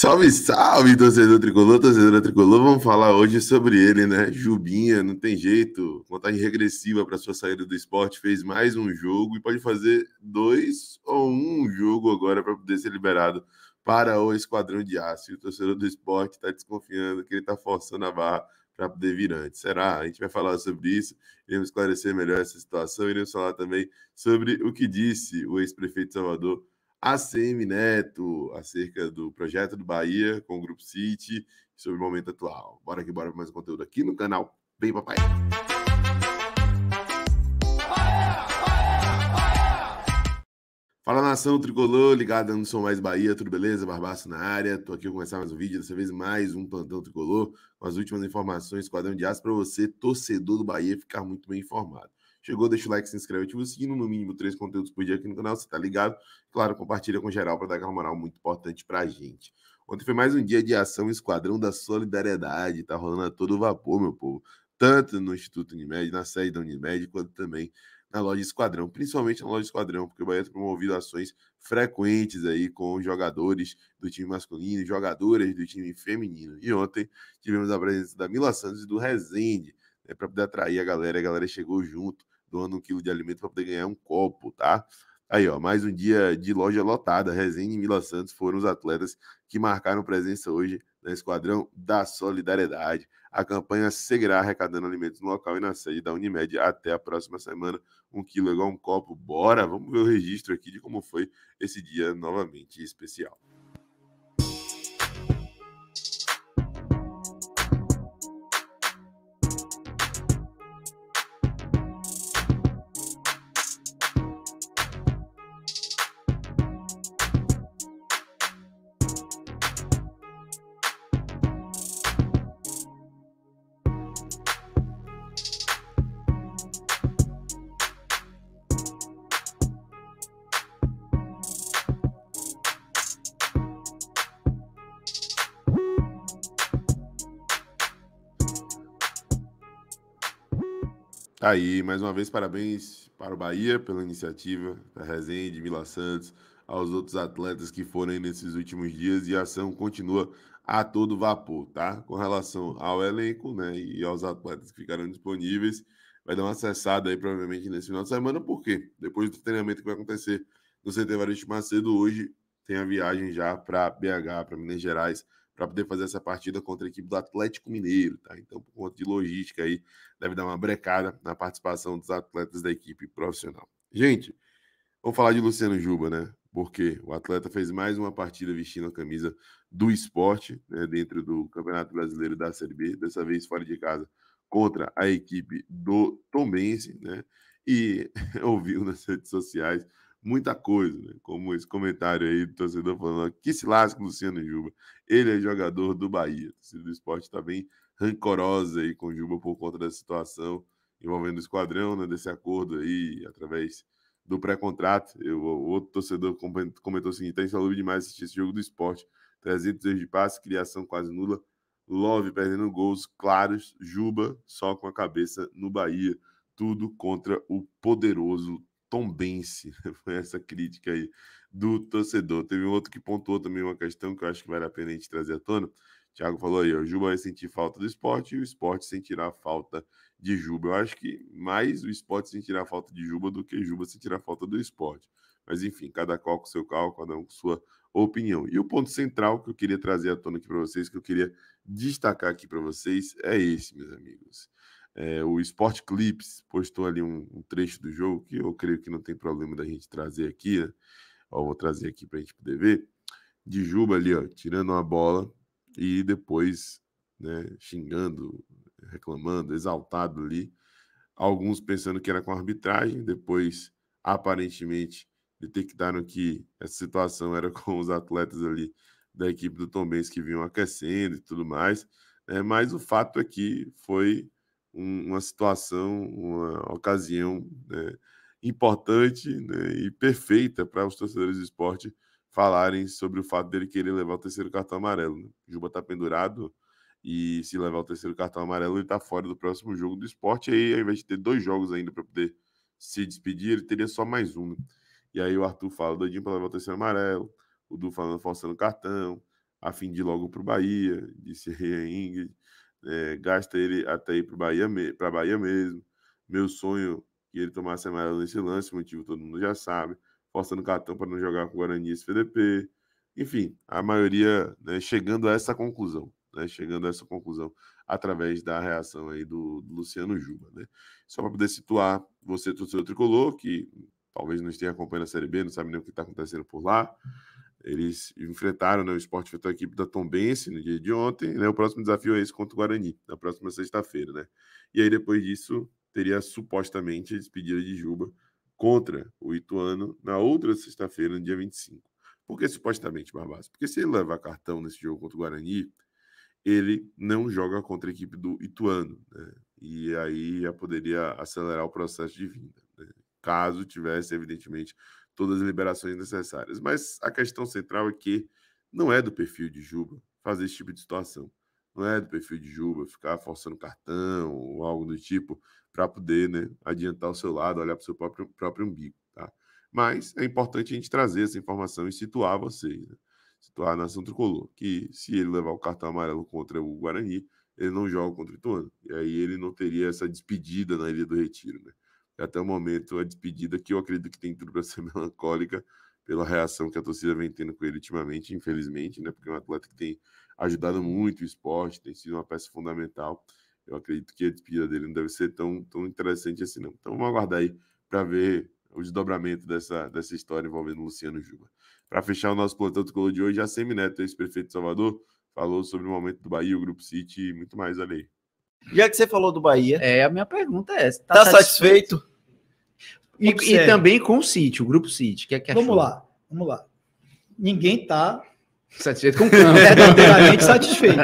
Salve, salve, torcedor tricolor, torcedora tricolor. Vamos falar hoje sobre ele, né? Jubinha, não tem jeito. Contagem regressiva para sua saída do esporte. Fez mais um jogo e pode fazer dois ou um jogo agora para poder ser liberado para o Esquadrão de Aço. E o torcedor do esporte está desconfiando que ele está forçando a barra para poder vir antes. Será? A gente vai falar sobre isso, iremos esclarecer melhor essa situação, iremos falar também sobre o que disse o ex-prefeito Salvador. ACM Neto, acerca do projeto do Bahia com o Grupo City, sobre o momento atual. Bora que bora mais conteúdo aqui no canal. Bem, papai! Fala nação tricolor, ligada no Som Mais Bahia, tudo beleza? Barbaço na área, tô aqui para começar mais um vídeo, dessa vez mais um plantão tricolor, com as últimas informações, quadrão de aço, para você, torcedor do Bahia, ficar muito bem informado. Chegou, deixa o like, se inscreve, ativa o sininho, no mínimo três conteúdos por dia aqui no canal, você tá ligado? Claro, compartilha com geral para dar aquela moral muito importante pra gente. Ontem foi mais um dia de ação Esquadrão da Solidariedade, tá rolando a todo vapor, meu povo. Tanto no Instituto Unimed, na sede da Unimed, quanto também na loja Esquadrão, principalmente na loja Esquadrão, porque o Bahia tem tá promovido ações frequentes aí com jogadores do time masculino, jogadoras do time feminino. E ontem tivemos a presença da Mila Santos e do Rezende, né, para poder atrair a galera, a galera chegou junto, doando um quilo de alimento para poder ganhar um copo, tá? Aí, ó, mais um dia de loja lotada. Resende e Mila Santos foram os atletas que marcaram presença hoje no Esquadrão da Solidariedade. A campanha seguirá arrecadando alimentos no local e na sede da Unimed até a próxima semana. Um quilo é igual um copo. Bora! Vamos ver o registro aqui de como foi esse dia novamente especial. Tá aí, mais uma vez, parabéns para o Bahia pela iniciativa, da Rezende, Mila Santos, aos outros atletas que foram aí nesses últimos dias e a ação continua a todo vapor, tá? Com relação ao elenco, né, e aos atletas que ficaram disponíveis, vai dar uma acessada aí provavelmente nesse final de semana, porque depois do treinamento que vai acontecer no CT Variste Macedo hoje, tem a viagem já para BH, para Minas Gerais, para poder fazer essa partida contra a equipe do Atlético Mineiro, tá? Então, por conta de logística aí, deve dar uma brecada na participação dos atletas da equipe profissional. Gente, vamos falar de Luciano Juba, né? Porque o atleta fez mais uma partida vestindo a camisa do esporte, né? Dentro do Campeonato Brasileiro da Série B, dessa vez fora de casa, contra a equipe do Tombense, né? E ouviu nas redes sociais muita coisa, né? como esse comentário aí do torcedor falando ah, que se lasca Luciano Juba, ele é jogador do Bahia. O do esporte está bem rancorosa aí com o Juba por conta da situação envolvendo o esquadrão, né? desse acordo aí, através do pré-contrato. Outro torcedor comentou o seguinte: tá insalubre demais assistir esse jogo do esporte. 300 erros de passe, criação quase nula. Love perdendo gols claros, Juba só com a cabeça no Bahia. Tudo contra o poderoso Tombense. Foi essa crítica aí do torcedor. Teve um outro que pontuou também uma questão que eu acho que vale a pena a gente trazer à tona. Thiago falou aí, ó, Juba vai sentir falta do esporte e o esporte sentirá falta de Juba. Eu acho que mais o esporte sentirá falta de Juba do que Juba sentirá falta do esporte. Mas enfim, cada qual com seu carro, cada um com sua opinião. E o ponto central que eu queria trazer à tona aqui para vocês, que eu queria destacar aqui para vocês, é esse, meus amigos. É, o Sport Clips postou ali um, um, trecho do jogo que eu creio que não tem problema da gente trazer aqui. Né? Ó, vou trazer aqui para a gente poder ver. De Juba ali, ó, tirando uma bola e depois né, xingando, reclamando, exaltado ali. Alguns pensando que era com arbitragem, depois aparentemente detectaram que essa situação era com os atletas ali da equipe do Tom Benz que vinham aquecendo e tudo mais. Né? Mas o fato aqui é foi uma situação, uma ocasião né, importante né, e perfeita para os torcedores do esporte falarem sobre o fato dele querer levar o terceiro cartão amarelo. Né? Juba está pendurado e se levar o terceiro cartão amarelo, ele está fora do próximo jogo do esporte. E aí, ao invés de ter dois jogos ainda para poder se despedir, ele teria só mais um. Né. E aí o Arthur fala doidinho para levar o terceiro amarelo, o Du falando forçando cartão, a fim de ir logo para o Bahia, disse Rei Ingrid é, gasta ele até ir para Bahia, para Bahia mesmo. Meu sonho que ele tomasse amarelo nesse lance, motivo todo mundo já sabe. Forçando cartão para não jogar com o Guarani esse FDP. Enfim, a maioria né, chegando a essa conclusão, né, chegando a essa conclusão através da reação aí do, do Luciano Juba. Né? Só para poder situar você, seu tricolor, que talvez não esteja acompanhando a Série B, não sabe nem o que está acontecendo por lá. Eles enfrentaram né, o esporte a equipe da Tombense no dia de ontem. Né, o próximo desafio é esse contra o Guarani, na próxima sexta-feira. Né? E aí, depois disso, teria supostamente a despedida de Juba contra o Ituano na outra sexta-feira, no dia 25. Por que supostamente, Barbaço? Porque se ele levar cartão nesse jogo contra o Guarani, ele não joga contra a equipe do Ituano. Né? E aí já poderia acelerar o processo de vinda. Né? Caso tivesse, evidentemente, todas as liberações necessárias. Mas a questão central é que não é do perfil de Juba fazer esse tipo de situação. Não é do perfil de Juba ficar forçando cartão ou algo do tipo para poder né, adiantar o seu lado, olhar para o seu próprio, próprio umbigo. Tá? Mas é importante a gente trazer essa informação e situar vocês, né? situar a nação tricolor, que se ele levar o cartão amarelo contra o Guarani, ele não joga contra o Ituano. E aí ele não teria essa despedida na Ilha do Retiro. Né? É até o momento a despedida, que eu acredito que tem tudo para ser melancólica pela reação que a torcida vem tendo com ele ultimamente, infelizmente, né? Porque é um atleta que tem ajudado uhum. muito o esporte, tem sido uma peça fundamental. Eu acredito que a despedida dele não deve ser tão, tão interessante assim, não. Então vamos aguardar aí para ver o desdobramento dessa, dessa história envolvendo Luciano Juba. Para fechar o nosso plantão do de hoje, a Semineto, ex-prefeito de Salvador, falou sobre o momento do Bahia, o Grupo City e muito mais. além já que você falou do Bahia. É, a minha pergunta é essa. Tá, tá satisfeito? satisfeito? E, e, é? também com o City, o grupo City. Que é que é vamos lá, vamos lá. Ninguém tá satisfeito com o campo. Verdadeiramente satisfeito.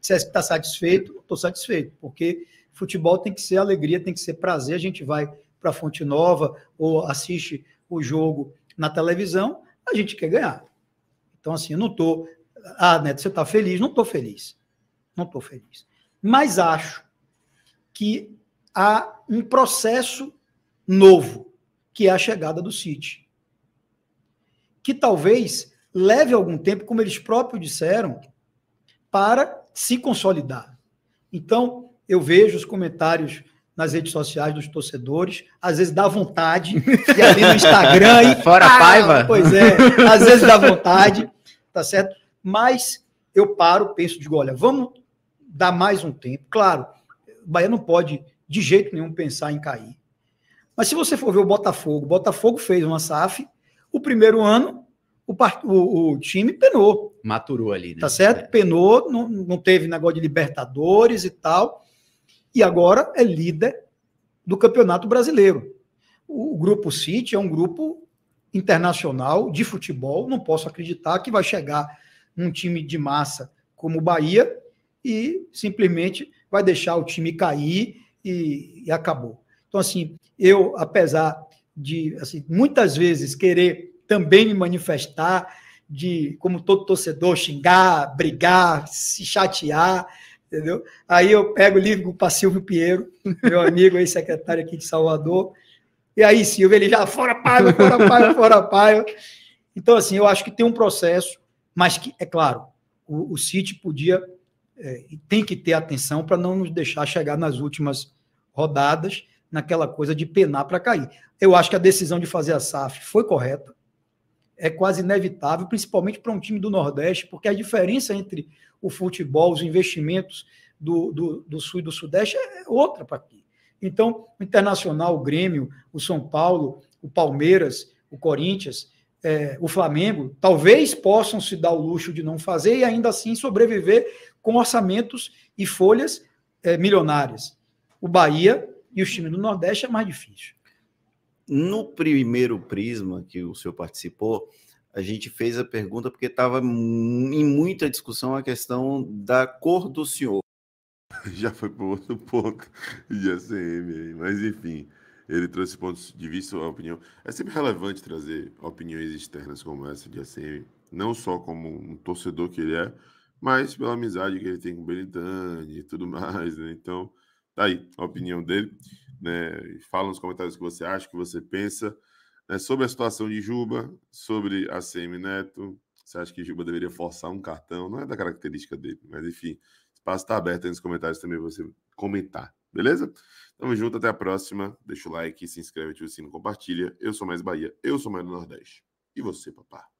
Se é está satisfeito, estou satisfeito, porque futebol tem que ser alegria, tem que ser prazer. A gente vai para Fonte Nova ou assiste o jogo na televisão, a gente quer ganhar. Então, assim, eu não estou. Ah, Neto, você está feliz? Não estou feliz. Não estou feliz mas acho que há um processo novo, que é a chegada do City. Que talvez leve algum tempo, como eles próprios disseram, para se consolidar. Então, eu vejo os comentários nas redes sociais dos torcedores, às vezes dá vontade, e ali no Instagram. E, Fora ah, paiva! Pois é, às vezes dá vontade, tá certo? Mas eu paro, penso, digo, olha, vamos dá mais um tempo. Claro, o Bahia não pode de jeito nenhum pensar em cair. Mas se você for ver o Botafogo, o Botafogo fez uma SAF, o primeiro ano o, o, o time penou. Maturou ali, né? Tá certo? É. Penou, não, não teve negócio de Libertadores e tal. E agora é líder do Campeonato Brasileiro. O, o Grupo City é um grupo internacional de futebol. Não posso acreditar que vai chegar um time de massa como o Bahia e simplesmente vai deixar o time cair e, e acabou. Então, assim, eu, apesar de assim, muitas vezes querer também me manifestar, de, como todo torcedor, xingar, brigar, se chatear, entendeu? Aí eu pego o livro para Silvio Pinheiro, meu amigo aí, secretário aqui de Salvador, e aí, Silvio, ele já, fora paio, fora paio, fora paio. Então, assim, eu acho que tem um processo, mas que, é claro, o, o City podia é, tem que ter atenção para não nos deixar chegar nas últimas rodadas naquela coisa de penar para cair. Eu acho que a decisão de fazer a SAF foi correta, é quase inevitável, principalmente para um time do Nordeste, porque a diferença entre o futebol, os investimentos do, do, do Sul e do Sudeste é outra para aqui. Então, o Internacional, o Grêmio, o São Paulo, o Palmeiras, o Corinthians, é, o Flamengo, talvez possam se dar o luxo de não fazer e ainda assim sobreviver com orçamentos e folhas é, milionárias. O Bahia e os times do Nordeste é mais difícil. No primeiro prisma que o senhor participou, a gente fez a pergunta porque estava em muita discussão a questão da cor do senhor. Já foi por outro pouco de ACM, mas enfim, ele trouxe pontos de vista, a opinião. É sempre relevante trazer opiniões externas como essa de ACM, não só como um torcedor que ele é, mas pela amizade que ele tem com o Belitani e tudo mais, né? Então, tá aí a opinião dele, né? Fala nos comentários o que você acha, o que você pensa né? sobre a situação de Juba, sobre a Semi Neto. Você acha que Juba deveria forçar um cartão? Não é da característica dele, mas enfim, espaço está aberto aí nos comentários também para você comentar, beleza? Tamo junto, até a próxima. Deixa o like, se inscreve, ativa o sino, compartilha. Eu sou mais Bahia, eu sou mais do Nordeste. E você, papá?